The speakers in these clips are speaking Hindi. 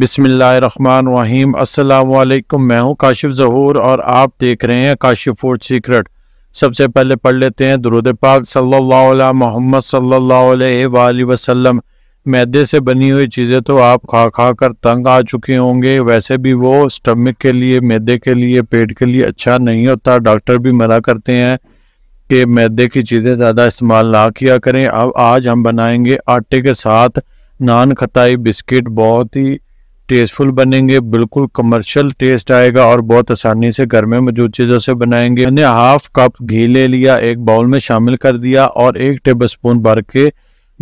बिसमीम असलकम मैं हूं काशिफ जहूर और आप देख रहे हैं काशिफ फूड सीक्रेट सबसे पहले पढ़ लेते हैं दुरुद पाक सल्ला मोहम्मद सल्ला वसम मैदे से बनी हुई चीज़ें तो आप खा खा कर तंग आ चुके होंगे वैसे भी वो स्टमक के लिए मैदे के लिए पेट के लिए अच्छा नहीं होता डॉक्टर भी मना करते हैं कि मैदे की चीज़ें ज़्यादा इस्तेमाल ना किया करें अब आज हम बनाएंगे आटे के साथ नान खताई बिस्किट बहुत ही टेस्टफुल बनेंगे बिल्कुल कमर्शियल टेस्ट आएगा और बहुत आसानी से घर में मौजूद चीज़ों से बनाएंगे मैंने हाफ कप घी ले लिया एक बाउल में शामिल कर दिया और एक टेबल स्पून भर के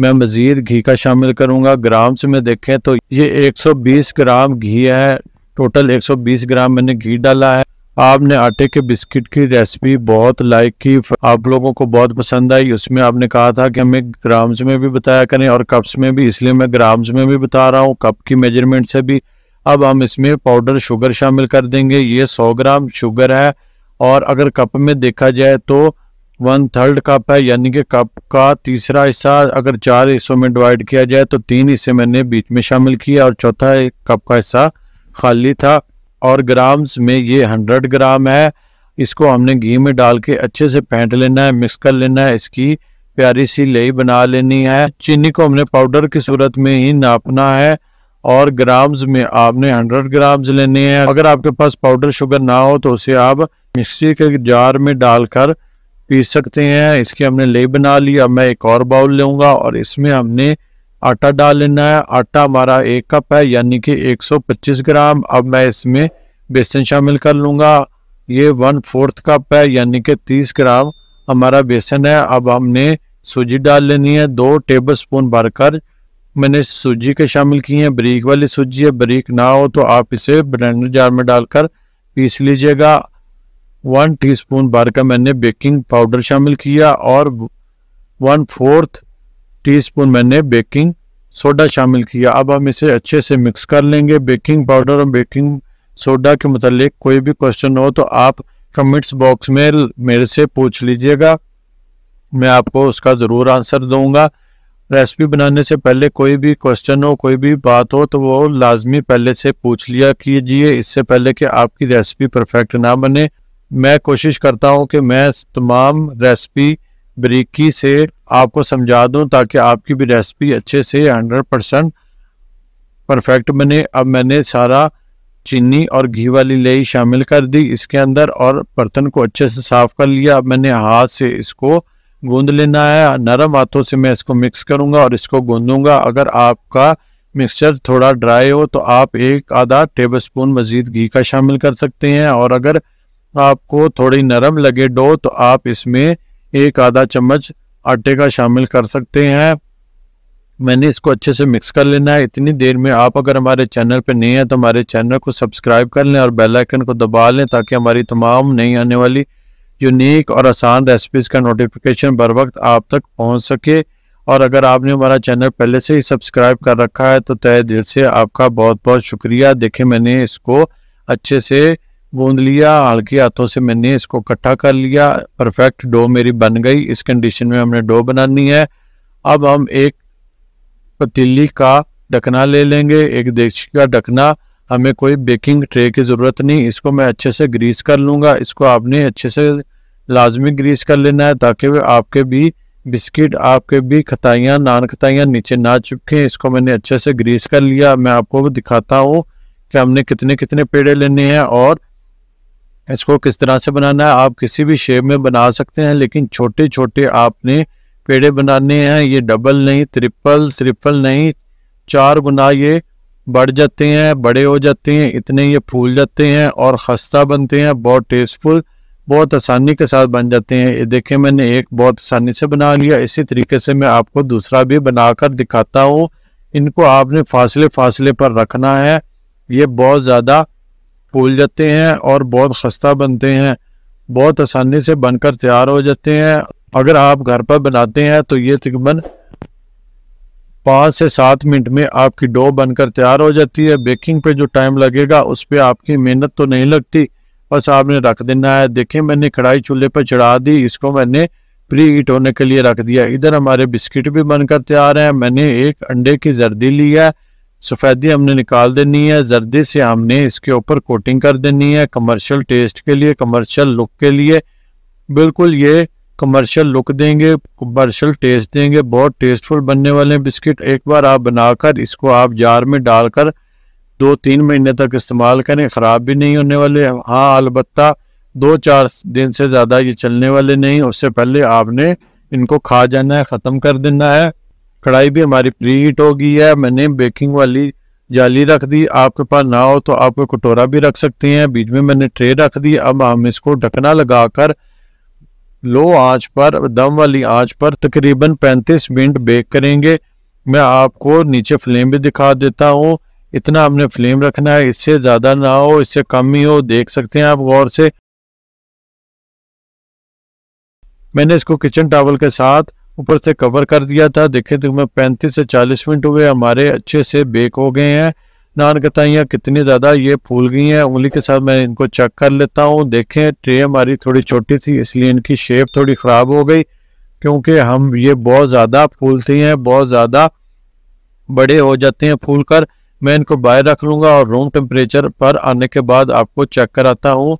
मैं मज़ीद घी का शामिल ग्राम ग्राम्स में देखें तो ये 120 ग्राम घी है टोटल 120 ग्राम मैंने घी डाला है आपने आटे के बिस्किट की रेसिपी बहुत लाइक की आप लोगों को बहुत पसंद आई उसमें आपने कहा था कि हमें ग्राम्स में भी बताया करें और कप्स में भी इसलिए मैं ग्राम्स में भी बता रहा हूँ कप की मेजरमेंट से भी अब हम इसमें पाउडर शुगर शामिल कर देंगे ये 100 ग्राम शुगर है और अगर कप में देखा जाए तो वन थर्ड कप है यानी कि कप का तीसरा हिस्सा अगर चार हिस्सों में डिवाइड किया जाए तो तीन हिस्से मैंने बीच में शामिल किया और चौथा कप का हिस्सा खाली था और ग्राम्स में ये हंड्रेड ग्राम है इसको हमने घी में डाल के अच्छे से फेंट लेना है मिक्स कर लेना है इसकी प्यारी सी लई बना लेनी है चीनी को हमने पाउडर की सूरत में ही नापना है और ग्राम्स में आपने 100 ग्राम्स लेने हैं अगर आपके पास पाउडर शुगर ना हो तो उसे आप मिक्सी के जार में डालकर पी सकते हैं इसकी हमने ले बना ली अब मैं एक और बाउल लूंगा और इसमें हमने आटा डाल लेना है आटा हमारा एक कप है यानी कि 125 ग्राम अब मैं इसमें बेसन शामिल कर लूँगा ये वन फोर्थ कप है यानी कि 30 ग्राम हमारा बेसन है अब हमने सूजी डाल लेनी है दो टेबल स्पून भरकर मैंने सूजी के शामिल किए हैं बरीक वाली सूजी है बरीक ना हो तो आप इसे ब्रैंड जार में डालकर पीस लीजिएगा वन टीस्पून भर का मैंने बेकिंग पाउडर शामिल किया और वन फोर्थ टीस्पून मैंने बेकिंग सोडा शामिल किया अब हम इसे अच्छे से मिक्स कर लेंगे बेकिंग पाउडर और बेकिंग सोडा के मतलब कोई भी क्वेश्चन हो तो आप कमेंट्स बॉक्स में मेरे से पूछ लीजिएगा मैं आपको उसका ज़रूर आंसर दूंगा रेसिपी बनाने से पहले कोई भी क्वेश्चन हो कोई भी बात हो तो वो लाजमी पहले से पूछ लिया कीजिए इससे पहले कि आपकी रेसिपी परफेक्ट ना बने मैं कोशिश करता हूँ कि मैं तमाम रेसिपी बारीकी से आपको समझा दूं ताकि आपकी भी रेसिपी अच्छे से हंड्रेड परसेंट परफेक्ट बने अब मैंने सारा चीनी और घी वाली लई शामिल कर दी इसके अंदर और बर्तन को अच्छे से साफ कर लिया अब मैंने हाथ से इसको गूंद लेना है नरम हाथों से मैं इसको मिक्स करूंगा और इसको गूंदूंगा अगर आपका मिक्सचर थोड़ा ड्राई हो तो आप एक आधा टेबल स्पून मज़ीद घी का शामिल कर सकते हैं और अगर आपको थोड़ी नरम लगे डो तो आप इसमें एक आधा चम्मच आटे का शामिल कर सकते हैं मैंने इसको अच्छे से मिक्स कर लेना है इतनी देर में आप अगर हमारे चैनल पर नए हैं तो हमारे चैनल को सब्सक्राइब कर लें और बेल आइकन को दबा लें ताकि हमारी तमाम नई आने वाली यूनिक और आसान रेसिपीज़ का नोटिफिकेशन बर वक्त आप तक पहुंच सके और अगर आपने हमारा चैनल पहले से ही सब्सक्राइब कर रखा है तो तय दिल से आपका बहुत बहुत शुक्रिया देखें मैंने इसको अच्छे से गूंद लिया हल्के हाथों से मैंने इसको इकट्ठा कर लिया परफेक्ट डो मेरी बन गई इस कंडीशन में हमने डो बनानी है अब हम एक पतीली का ढकना ले लेंगे एक देशी का ढकना हमें कोई बेकिंग ट्रे की ज़रूरत नहीं इसको मैं अच्छे से ग्रीस कर लूँगा इसको आपने अच्छे से लाजमी ग्रीस कर लेना है ताकि वे आपके भी बिस्किट आपके भी खताइयाँ नान खताइयाँ नीचे ना चिपकें इसको मैंने अच्छे से ग्रीस कर लिया मैं आपको दिखाता हूँ कि हमने कितने कितने पेड़े लेने हैं और इसको किस तरह से बनाना है आप किसी भी शेप में बना सकते हैं लेकिन छोटे छोटे आपने पेड़े बनाने हैं ये डबल नहीं ट्रिपल ट्रिपल नहीं चार गुना ये बढ़ जाते हैं बड़े हो जाते हैं इतने ये फूल जाते हैं और खस्ता बनते हैं बहुत टेस्टफुल बहुत आसानी के साथ बन जाते हैं ये देखिए मैंने एक बहुत आसानी से बना लिया इसी तरीके से मैं आपको दूसरा भी बनाकर दिखाता हूँ इनको आपने फासले फासले पर रखना है ये बहुत ज़्यादा फूल जाते हैं और बहुत खस्ता बनते हैं बहुत आसानी से बनकर तैयार हो जाते हैं अगर आप घर पर बनाते हैं तो ये तकरीबन पाँच से सात मिनट में आपकी डो बनकर तैयार हो जाती है बेकिंग पे जो टाइम लगेगा उस पर आपकी मेहनत तो नहीं लगती बस आपने रख देना है देखिए मैंने कढ़ाई चूल्हे पर चढ़ा दी इसको मैंने प्री हीट होने के लिए रख दिया इधर हमारे बिस्किट भी बनकर तैयार हैं मैंने एक अंडे की जर्दी ली है सफ़ेदी हमने निकाल देनी है जर्दी से हमने इसके ऊपर कोटिंग कर देनी है कमर्शियल टेस्ट के लिए कमर्शियल लुक के लिए बिल्कुल ये कमर्शियल लुक देंगे कमर्शियल टेस्ट देंगे बहुत टेस्टफुल बनने वाले हैं बिस्किट एक बार आप बनाकर इसको आप जार में डालकर दो तीन महीने तक इस्तेमाल करें ख़राब भी नहीं होने वाले हाँ अलबत् दो चार दिन से ज़्यादा ये चलने वाले नहीं उससे पहले आपने इनको खा जाना है ख़त्म कर देना है कढ़ाई भी हमारी प्री हीट हो गई है मैंने बेकिंग वाली जाली रख दी आपके पास ना हो तो आप कटोरा भी रख सकते हैं बीच में मैंने ट्रे रख दी अब हम इसको ढकना लगाकर लो आंच पर दम वाली आंच पर तकरीबन 35 मिनट बेक करेंगे मैं आपको नीचे फ्लेम भी दिखा देता हूँ इतना हमने फ्लेम रखना है इससे ज़्यादा ना हो इससे कम ही हो देख सकते हैं आप गौर से मैंने इसको किचन टावल के साथ ऊपर से कवर कर दिया था देखे तो मैं पैंतीस से चालीस मिनट हुए हमारे अच्छे से बेक हो गए हैं नान कताइयाँ कितनी ज़्यादा ये फूल गई हैं उंगली के साथ मैं इनको चेक कर लेता हूँ देखें ट्रे हमारी थोड़ी छोटी थी इसलिए इनकी शेप थोड़ी ख़राब हो गई क्योंकि हम ये बहुत ज़्यादा फूलती हैं बहुत ज़्यादा बड़े हो जाते हैं फूल कर मैं इनको बाहर रख लूँगा और रूम टेम्परेचर पर आने के बाद आपको चेक कराता हूँ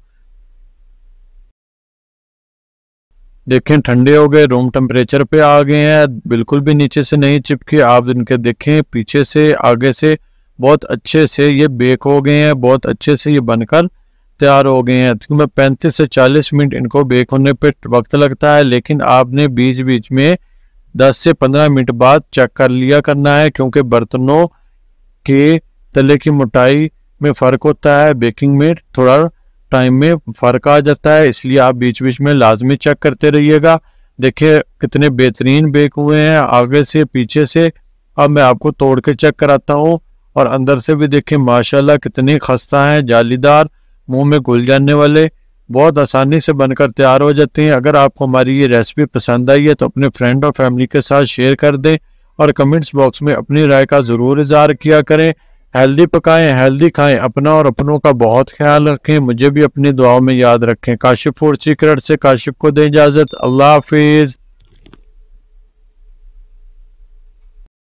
देखें ठंडे हो गए रूम टेम्परेचर पे आ गए हैं बिल्कुल भी नीचे से नहीं चिपके आप इनके देखें पीछे से आगे से बहुत अच्छे से ये बेक हो गए हैं बहुत अच्छे से ये बनकर तैयार हो गए हैं क्योंकि तो मैं पैंतीस से चालीस मिनट इनको बेक होने पर वक्त लगता है लेकिन आपने बीच बीच में दस से पंद्रह मिनट बाद चेक कर लिया करना है क्योंकि बर्तनों के तले की मोटाई में फ़र्क होता है बेकिंग में थोड़ा टाइम में फ़र्क आ जाता है इसलिए आप बीच बीच में लाजमी चेक करते रहिएगा देखिए कितने बेहतरीन बेक हुए हैं आगे से पीछे से अब मैं आपको तोड़ के चेक कराता हूँ और अंदर से भी देखिए माशाल्लाह कितने खस्ता हैं जालीदार मुंह में घुल जाने वाले बहुत आसानी से बनकर तैयार हो जाते हैं अगर आपको हमारी ये रेसिपी पसंद आई है तो अपने फ्रेंड और फैमिली के साथ शेयर कर दें और कमेंट्स बॉक्स में अपनी राय का ज़रूर इजहार किया करें हेल्दी पकाएं हेल्दी खाएं अपना और अपनों का बहुत ख्याल रखें मुझे भी अपनी दुआओं में याद रखें काशिफ और सीक्रेट से काशिफ को दें इजाज़त अल्लाह हाफिज़